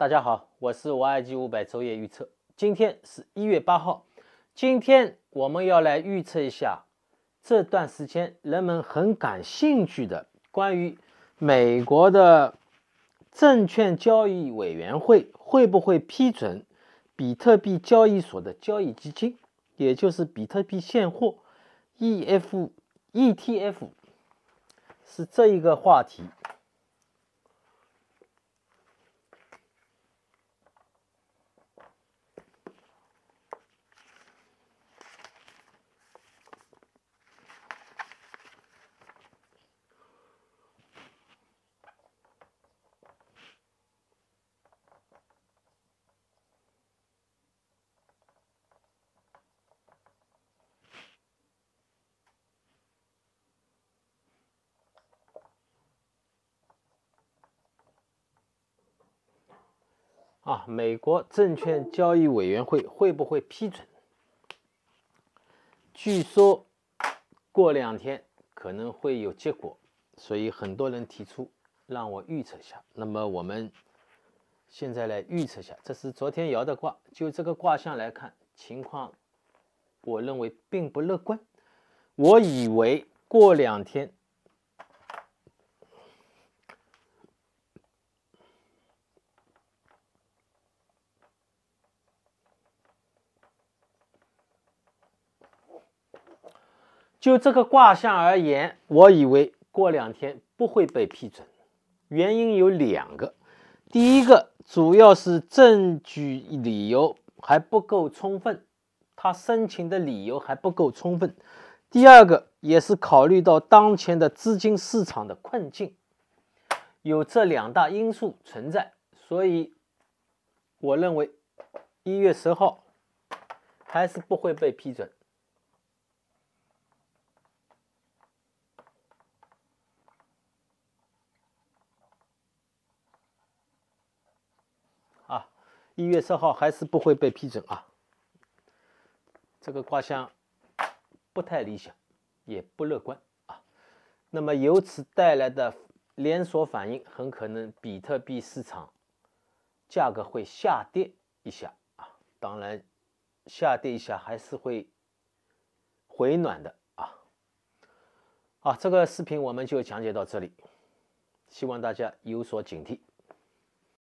大家好，我是瓦尔基五百周夜预测。今天是一月八号，今天我们要来预测一下这段时间人们很感兴趣的关于美国的证券交易委员会会不会批准比特币交易所的交易基金，也就是比特币现货 EF ETF，是这一个话题。啊，美国证券交易委员会会不会批准？据说过两天可能会有结果，所以很多人提出让我预测一下。那么我们现在来预测一下，这是昨天摇的卦。就这个卦象来看，情况我认为并不乐观。我以为过两天。就这个卦象而言，我以为过两天不会被批准。原因有两个：第一个，主要是证据理由还不够充分，他申请的理由还不够充分；第二个，也是考虑到当前的资金市场的困境，有这两大因素存在，所以我认为一月十号还是不会被批准。一月十号还是不会被批准啊，这个卦象不太理想，也不乐观啊。那么由此带来的连锁反应，很可能比特币市场价格会下跌一下啊。当然，下跌一下还是会回暖的啊。好，这个视频我们就讲解到这里，希望大家有所警惕。